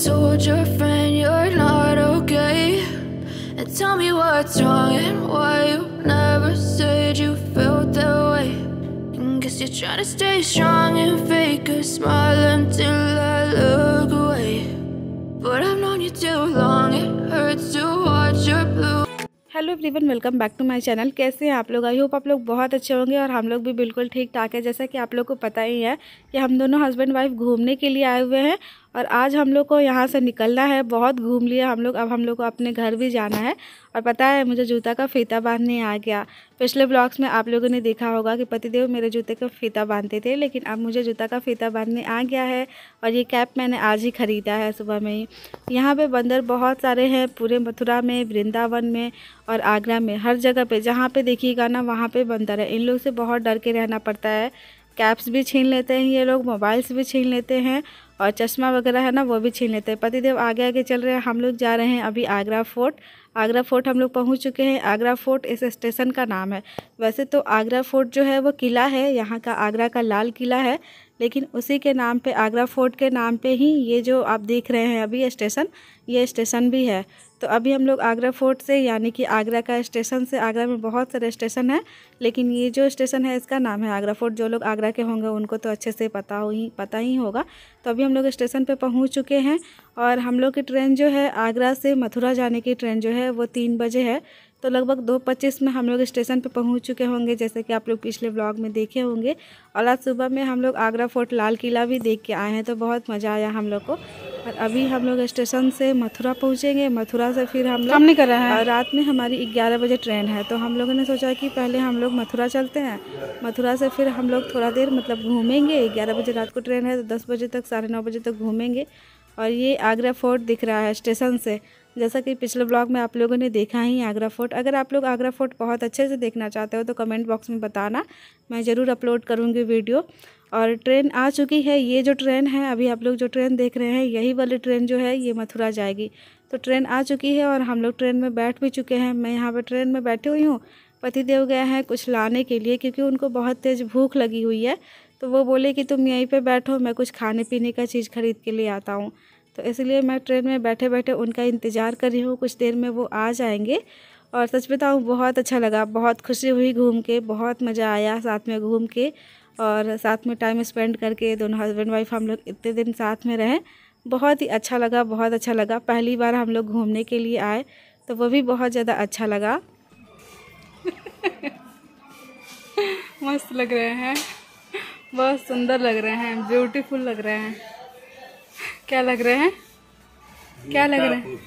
told your friend you're not okay And tell me what's wrong and why you never said you felt that way and guess you're trying to stay strong and fake a smile until I look away But I've known you too long, it hurts to watch your blue hello everyone welcome back to my channel कैसे हैं आप लोग I hope आप लोग बहुत अच्छे होंगे और हम लोग भी बिल्कुल ठीक ठाक है जैसा कि आप लोग को पता ही है कि हम दोनों हस्बैंड वाइफ घूमने के लिए आए हुए हैं और आज हम लोग को यहाँ से निकलना है बहुत घूम लिया हम लोग अब हम लोग को अपने घर भी जाना है और पता है मुझे जूता का फीता बांधने आ गया पिछले ब्लॉग्स में आप लोगों ने देखा होगा कि पतिदेव मेरे जूते का फीता बांधते थे लेकिन अब मुझे जूता का फीता बांधने आ गया है और ये कैप मैंने आज ही ख़रीदा है सुबह में ही यहाँ पर बंदर बहुत सारे हैं पूरे मथुरा में वृंदावन में और आगरा में हर जगह पर जहाँ पर देखिएगा ना वहाँ पर बंदर है इन लोग से बहुत डर के रहना पड़ता है कैप्स भी छीन लेते हैं ये लोग मोबाइल्स भी छीन लेते हैं और चश्मा वगैरह है ना वो भी छीन लेते हैं पतिदेव आगे आगे चल रहे हैं हम लोग जा रहे हैं अभी आगरा फोर्ट आगरा फोर्ट हम लोग पहुंच चुके हैं आगरा फोर्ट इस स्टेशन का नाम है वैसे तो आगरा फोर्ट जो है वो किला है यहाँ का आगरा का लाल किला है लेकिन उसी के नाम पे आगरा फोर्ट के नाम पे ही ये जो आप देख रहे हैं अभी स्टेशन ये स्टेशन भी है तो अभी हम लोग आगरा फोर्ट से यानी कि आगरा का स्टेशन से आगरा में बहुत सारे स्टेशन हैं लेकिन ये जो स्टेशन है इसका नाम है आगरा फोर्ट जो लोग आगरा के होंगे उनको तो अच्छे से पता हो ही पता ही होगा तो अभी हम लोग स्टेशन पर पहुँच चुके हैं और हम लोग की ट्रेन जो है आगरा से मथुरा जाने की ट्रेन जो है वो तीन बजे है तो लगभग दो पच्चीस में हम लोग स्टेशन पे पहुंच चुके होंगे जैसे कि आप लोग पिछले ब्लॉग में देखे होंगे और आज सुबह में हम लोग आगरा फोर्ट लाल किला भी देख के आए हैं तो बहुत मज़ा आया हम लोग को और अभी हम लोग स्टेशन से मथुरा पहुँचेंगे मथुरा से फिर हम लोग नहीं कर रहे हैं रात में हमारी ग्यारह बजे ट्रेन है तो हम लोगों ने सोचा कि पहले हम लोग मथुरा चलते हैं मथुरा से फिर हम लोग थोड़ा देर मतलब घूमेंगे ग्यारह बजे रात को ट्रेन है तो दस बजे तक साढ़े नौ बजे तक घूमेंगे और ये आगरा फोर्ट दिख रहा है स्टेशन से जैसा कि पिछले ब्लॉग में आप लोगों ने देखा ही आगरा फोर्ट अगर आप लोग आगरा फोर्ट बहुत अच्छे से देखना चाहते हो तो कमेंट बॉक्स में बताना मैं ज़रूर अपलोड करूँगी वीडियो और ट्रेन आ चुकी है ये जो ट्रेन है अभी आप लोग जो ट्रेन देख रहे हैं यही वाली ट्रेन जो है ये मथुरा जाएगी तो ट्रेन आ चुकी है और हम लोग ट्रेन में बैठ भी चुके हैं मैं यहाँ पर ट्रेन में बैठी हुई हूँ पतिदेव गए हैं कुछ लाने के लिए क्योंकि उनको बहुत तेज़ भूख लगी हुई है तो वो बोले कि तुम यहीं पर बैठो मैं कुछ खाने पीने का चीज़ खरीद के लिए आता हूँ तो इसलिए मैं ट्रेन में बैठे बैठे उनका इंतज़ार कर रही हूँ कुछ देर में वो आ जाएंगे और सच बताऊँ बहुत अच्छा लगा बहुत खुशी हुई घूम के बहुत मज़ा आया साथ में घूम के और साथ में टाइम स्पेंड करके दोनों हस्बैंड वाइफ हम लोग इतने दिन साथ में रहे बहुत ही अच्छा लगा बहुत अच्छा लगा पहली बार हम लोग घूमने के लिए आए तो वो भी बहुत ज़्यादा अच्छा लगा मस्त लग रहे हैं बहुत सुंदर लग रहे हैं ब्यूटीफुल लग रहे हैं क्या लग रहे हैं क्या लग रहे हैं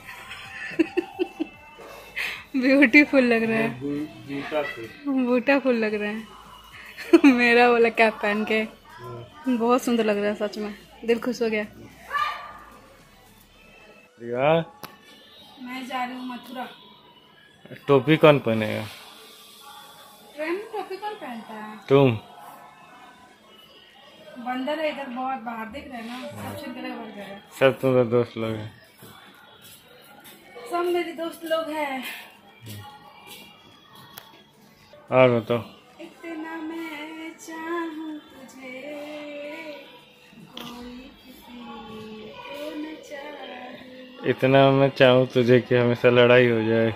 ब्यूटीफुल लग रहे हैं बूटाफुल लग रहे हैं मेरा वाला कैप पहन के बहुत सुंदर लग रहा है सच में दिल खुश हो गया मैं जा रही मथुरा टोपी कौन पहनेगा ट्रेन में टोपी कौन पहनता है तुम बंदर है इधर बहुत बाहर दिख रहे हैं ना सब तुम्हारे दोस्त लोग हैं सब मेरे दोस्त लोग हैं और बताओ इतना मैं चाहूँ तुझे कि हमेशा लड़ाई हो जाए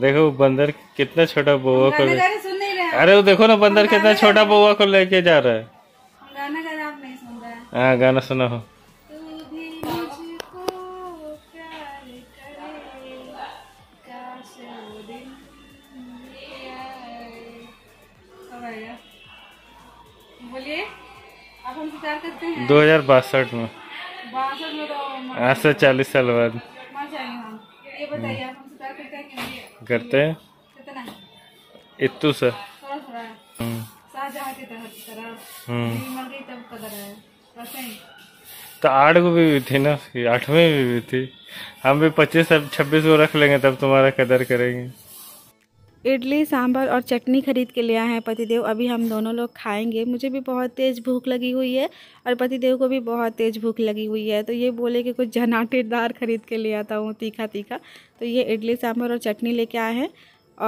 देखो बंदर कितना छोटा बोआ को अरे वो देखो ना बंदर कितना छोटा बोआ को लेके जा रहा है हाँ गाना सुना हो बोलिए दो हजार बासठ में तो आज से चालीस साल बाद करते हैं कि करते इतू सर हम्म। हम्म। तो आठ को भी, भी थी ना आठवें भी, भी थी हम भी पच्चीस छब्बीस को रख लेंगे तब तुम्हारा कदर करेंगे इडली सांभर और चटनी खरीद के लिया आए हैं पतिदेव अभी हम दोनों लोग खाएंगे मुझे भी बहुत तेज़ भूख लगी हुई है और पतिदेव को भी बहुत तेज़ भूख लगी हुई है तो ये बोले कि कुछ झनाटेदार खरीद के ले आता हूँ तीखा तीखा तो ये इडली सांभर और चटनी लेके आए हैं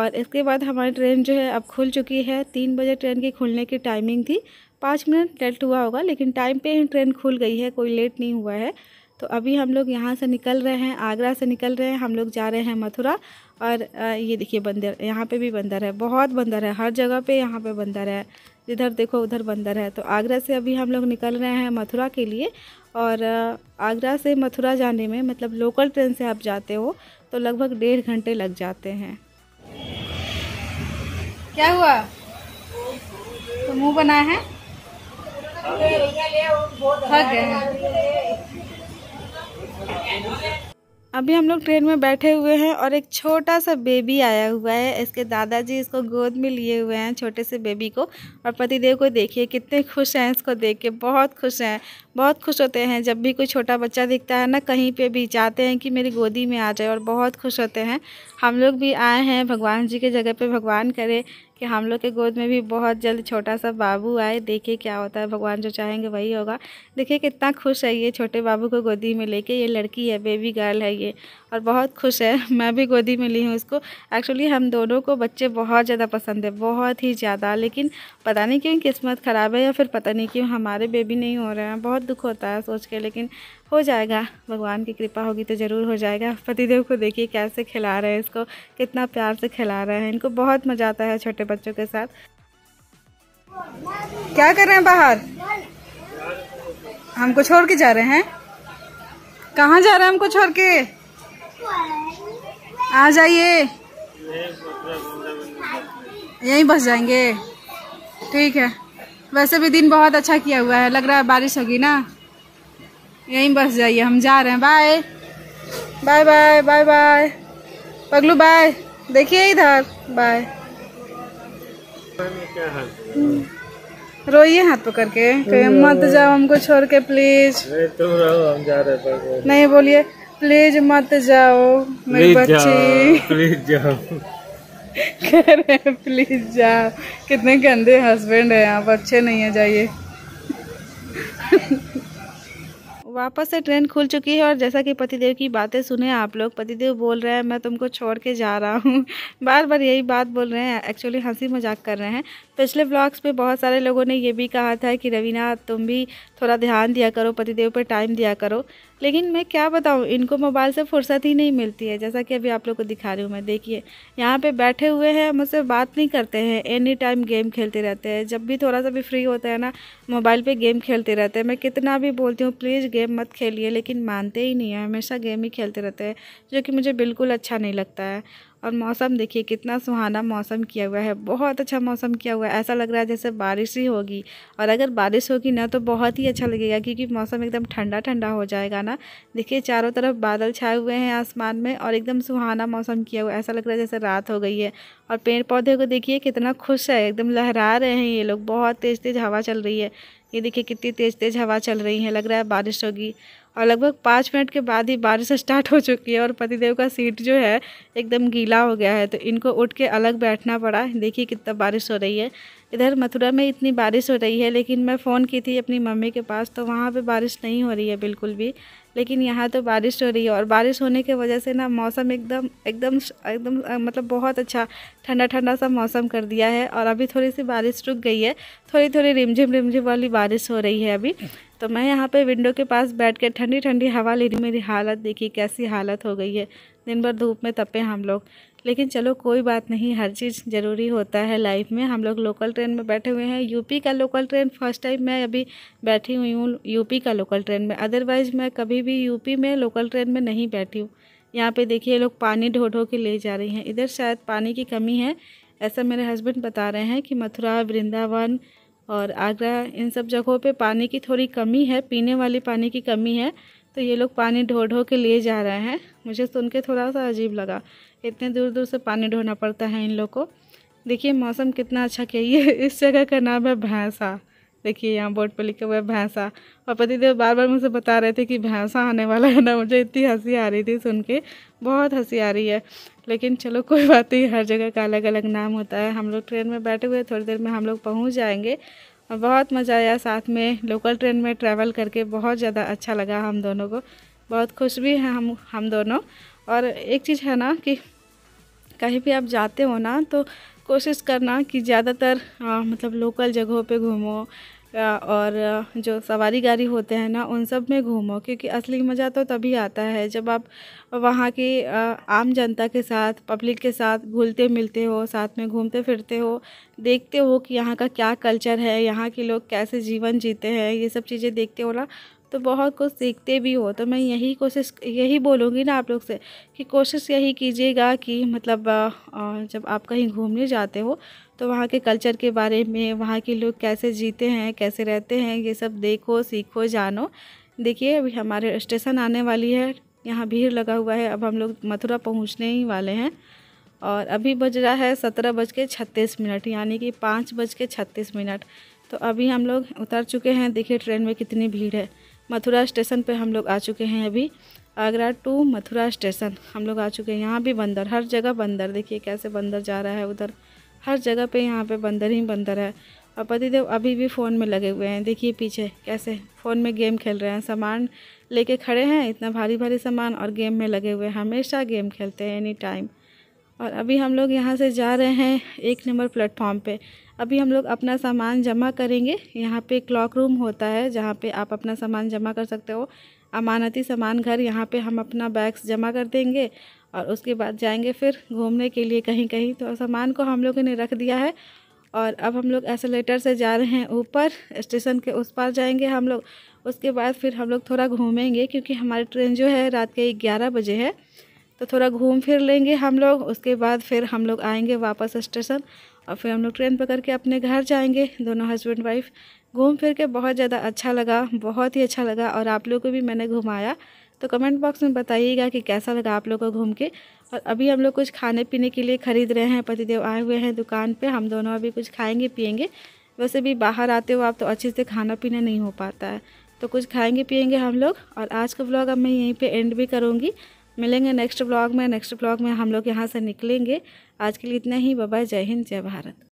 और इसके बाद हमारी ट्रेन जो है अब खुल चुकी है तीन बजे ट्रेन की खुलने की टाइमिंग थी पाँच मिनट लेट हुआ होगा लेकिन टाइम पे ही ट्रेन खुल गई है कोई लेट नहीं हुआ है तो अभी हम लोग यहाँ से निकल रहे हैं आगरा से निकल रहे हैं हम लोग जा रहे हैं मथुरा और ये देखिए बंदर यहाँ पे भी बंदर है बहुत बंदर है हर जगह पे यहाँ पे बंदर है जिधर देखो उधर बंदर है तो आगरा से अभी हम लोग निकल रहे हैं मथुरा के लिए और आगरा से मथुरा जाने में मतलब लोकल ट्रेन से आप जाते हो तो लगभग डेढ़ घंटे लग जाते हैं क्या हुआ तो मुँह बनाया है थक गए हैं अभी हम लोग ट्रेन में बैठे हुए हैं और एक छोटा सा बेबी आया हुआ है इसके दादाजी इसको गोद में लिए हुए हैं छोटे से बेबी को और पतिदेव को देखिए कितने खुश हैं इसको देख के बहुत खुश हैं बहुत खुश होते हैं जब भी कोई छोटा बच्चा दिखता है ना कहीं पे भी चाहते हैं कि मेरी गोदी में आ जाए और बहुत खुश होते हैं हम लोग भी आए हैं भगवान जी के जगह पर भगवान करे कि हम लोग के गोद में भी बहुत जल्द छोटा सा बाबू आए देखिए क्या होता है भगवान जो चाहेंगे वही होगा देखिए कितना खुश है ये छोटे बाबू को गोदी में लेके ये लड़की है बेबी गर्ल है ये और बहुत खुश है मैं भी गोदी में ली हूँ इसको एक्चुअली हम दोनों को बच्चे बहुत ज़्यादा पसंद है बहुत ही ज़्यादा लेकिन पता नहीं क्यों किस्मत ख़राब है या फिर पता नहीं क्यों हमारे बेबी नहीं हो रहे हैं बहुत दुख होता है सोच के लेकिन हो जाएगा भगवान की कृपा होगी तो ज़रूर हो जाएगा पतिदेव को देखिए कैसे खिला रहे हैं इसको कितना प्यार से खिला रहे हैं इनको बहुत मज़ा आता है छोटे बच्चों के साथ क्या कर रहे हैं बाहर हमको छोड़ के जा रहे हैं कहाँ जा रहे हैं हमको छोड़ के आ जाइए यहीं बस जाएंगे ठीक है वैसे भी दिन बहुत अच्छा किया हुआ है लग रहा है बारिश होगी ना यहीं बस जाइए हम जा रहे हैं bye bye bye bye bye पगलू बाय देखिए इधर बाय रोइए हाथ पकड़ के मत जाओ हमको छोड़ के प्लीज तुम रहो हम जा रहे हैं नहीं बोलिए प्लीज मत जाओ मेरी बच्ची प्लीज जाओ कह रहे प्लीज जाओ कितने गंदे हस्बैंड हैं आप अच्छे नहीं है जाइए वापस से ट्रेन खुल चुकी है और जैसा कि पतिदेव की बातें सुने आप लोग पतिदेव बोल रहे हैं मैं तुमको छोड़ के जा रहा हूँ बार बार यही बात बोल रहे हैं एक्चुअली हंसी मजाक कर रहे हैं पिछले ब्लॉग्स पे बहुत सारे लोगों ने ये भी कहा था कि रवीना तुम भी थोड़ा ध्यान दिया करो पतिदेव पर टाइम दिया करो लेकिन मैं क्या बताऊँ इनको मोबाइल से फुर्सत ही नहीं मिलती है जैसा कि अभी आप लोग को दिखा रही हूँ मैं देखिए यहाँ पे बैठे हुए हैं मुझसे बात नहीं करते हैं एनी टाइम गेम खेलते रहते हैं जब भी थोड़ा सा भी फ्री होता है ना मोबाइल पर गेम खेलते रहते हैं मैं कितना भी बोलती हूँ प्लीज़ गेम मत खेलिए लेकिन मानते ही नहीं है हमेशा गेम ही खेलते रहते हैं जो कि मुझे बिल्कुल अच्छा नहीं लगता है और मौसम देखिए कितना सुहाना मौसम किया हुआ है बहुत अच्छा मौसम किया हुआ है ऐसा लग रहा है जैसे बारिश ही होगी और अगर बारिश होगी ना तो बहुत ही अच्छा लगेगा क्योंकि मौसम एकदम ठंडा ठंडा हो जाएगा ना देखिए चारों तरफ बादल छाए हुए हैं आसमान में और एकदम सुहाना मौसम किया हुआ है ऐसा लग रहा है जैसे रात हो गई है और पेड़ पौधे को देखिए कितना खुश है एकदम लहरा रहे हैं ये लोग बहुत तेज़ तेज़ हवा चल रही है ये देखिए कितनी तेज़ तेज़ हवा चल रही है लग रहा है बारिश होगी और लगभग पाँच मिनट के बाद ही बारिश स्टार्ट हो चुकी है और पतिदेव का सीट जो है एकदम गीला हो गया है तो इनको उठ के अलग बैठना पड़ा देखिए कितना बारिश हो रही है इधर मथुरा में इतनी बारिश हो रही है लेकिन मैं फ़ोन की थी अपनी मम्मी के पास तो वहाँ पे बारिश नहीं हो रही है बिल्कुल भी लेकिन यहाँ तो बारिश हो रही है और बारिश होने की वजह से ना मौसम एकदम एकदम एकदम मतलब बहुत अच्छा ठंडा ठंडा सा मौसम कर दिया है और अभी थोड़ी सी बारिश रुक गई है थोड़ी थोड़ी रिमझिम रिमझिम वाली बारिश हो रही है अभी तो मैं यहाँ पर विंडो के पास बैठ कर ठंडी ठंडी हवा ले रही मेरी हालत देखी कैसी हालत हो गई है दिन भर धूप में तपे हम लोग लेकिन चलो कोई बात नहीं हर चीज़ ज़रूरी होता है लाइफ में हम लोग लोकल ट्रेन में बैठे हुए हैं यूपी का लोकल ट्रेन फर्स्ट टाइम मैं अभी बैठी हुई हूँ यूपी का लोकल ट्रेन में अदरवाइज़ मैं कभी भी यूपी में लोकल ट्रेन में नहीं बैठी हूँ यहाँ पर देखिए लोग पानी ढो ढो के ले जा रही हैं इधर शायद पानी की कमी है ऐसा मेरे हस्बैंड बता रहे हैं कि मथुरा वृंदावन और आगरा इन सब जगहों पे पानी की थोड़ी कमी है पीने वाली पानी की कमी है तो ये लोग पानी ढो ढो के लिए जा रहे हैं मुझे सुन के थोड़ा सा अजीब लगा इतने दूर दूर से पानी ढोना पड़ता है इन लोग को देखिए मौसम कितना अच्छा किया ये इस जगह का नाम है भैंसा देखिए यहाँ बोर्ड पर लिखा हुआ है भैंसा और पतिदेव बार बार मुझसे बता रहे थे कि भैंसा आने वाला है ना मुझे इतनी हंसी आ रही थी सुन के बहुत हंसी आ रही है लेकिन चलो कोई बात नहीं हर जगह का अलग अलग नाम होता है हम लोग ट्रेन में बैठे हुए थोड़ी देर में हम लोग पहुँच जाएंगे और बहुत मज़ा आया साथ में लोकल ट्रेन में ट्रैवल करके बहुत ज़्यादा अच्छा लगा हम दोनों को बहुत खुश भी हैं हम हम दोनों और एक चीज़ है ना कि कहीं भी आप जाते हो ना तो कोशिश करना कि ज़्यादातर मतलब लोकल जगहों पे घूमो और जो सवारी गाड़ी होते हैं ना उन सब में घूमो क्योंकि असली मज़ा तो तभी आता है जब आप वहाँ की आम जनता के साथ पब्लिक के साथ घुलते मिलते हो साथ में घूमते फिरते हो देखते हो कि यहाँ का क्या कल्चर है यहाँ के लोग कैसे जीवन जीते हैं ये सब चीज़ें देखते हो ना तो बहुत कुछ सीखते भी हो तो मैं यही कोशिश यही बोलूँगी ना आप लोग से कि कोशिश यही कीजिएगा कि मतलब जब आप कहीं घूमने जाते हो तो वहाँ के कल्चर के बारे में वहाँ के लोग कैसे जीते हैं कैसे रहते हैं ये सब देखो सीखो जानो देखिए अभी हमारे स्टेशन आने वाली है यहाँ भीड़ लगा हुआ है अब हम लोग मथुरा पहुँचने ही वाले हैं और अभी बज रहा है सत्रह बज के छत्तीस मिनट यानी कि पाँच बज के छत्तीस मिनट तो अभी हम लोग उतर चुके हैं देखिए ट्रेन में कितनी भीड़ है मथुरा स्टेशन पे हम लोग आ चुके हैं अभी आगरा टू मथुरा स्टेशन हम लोग आ चुके हैं यहाँ भी बंदर हर जगह बंदर देखिए कैसे बंदर जा रहा है उधर हर जगह पे यहाँ पे बंदर ही बंदर है और पतिदेव अभी भी फ़ोन में लगे हुए हैं देखिए पीछे कैसे फ़ोन में गेम खेल रहे हैं सामान लेके खड़े हैं इतना भारी भारी सामान और गेम में लगे हुए हैं हमेशा गेम खेलते हैं एनी टाइम और अभी हम लोग यहाँ से जा रहे हैं एक नंबर प्लेटफॉर्म पे अभी हम लोग अपना सामान जमा करेंगे यहाँ पे क्लॉक रूम होता है जहाँ पे आप अपना सामान जमा कर सकते हो अमानती सामान घर यहाँ पे हम अपना बैग्स जमा कर देंगे और उसके बाद जाएंगे फिर घूमने के लिए कहीं कहीं तो सामान को हम लोगों ने रख दिया है और अब हम लोग एसोलेटर से जा रहे हैं ऊपर स्टेशन के उस पार जाएंगे हम लोग उसके बाद फिर हम लोग थोड़ा घूमेंगे क्योंकि हमारी ट्रेन जो है रात के ग्यारह बजे है तो थोड़ा घूम फिर लेंगे हम लोग उसके बाद फिर हम लोग आएंगे वापस स्टेशन और फिर हम लोग ट्रेन पकड़ के अपने घर जाएंगे दोनों हस्बैंड वाइफ घूम फिर के बहुत ज़्यादा अच्छा लगा बहुत ही अच्छा लगा और आप लोग को भी मैंने घुमाया तो कमेंट बॉक्स में बताइएगा कि कैसा लगा आप लोग को घूम के और अभी हम लोग कुछ खाने पीने के लिए ख़रीद रहे हैं पतिदेव आए हुए हैं दुकान पर हम दोनों अभी कुछ खाएँगे पियेंगे वैसे भी बाहर आते हो आप तो अच्छे से खाना पीना नहीं हो पाता है तो कुछ खाएँगे पियेंगे हम लोग और आज का ब्लॉग अब मैं यहीं पर एंड भी करूँगी मिलेंगे नेक्स्ट ब्लॉग में नेक्स्ट ब्लॉग में हम लोग यहाँ से निकलेंगे आज के लिए इतना ही बाय जय हिंद जय भारत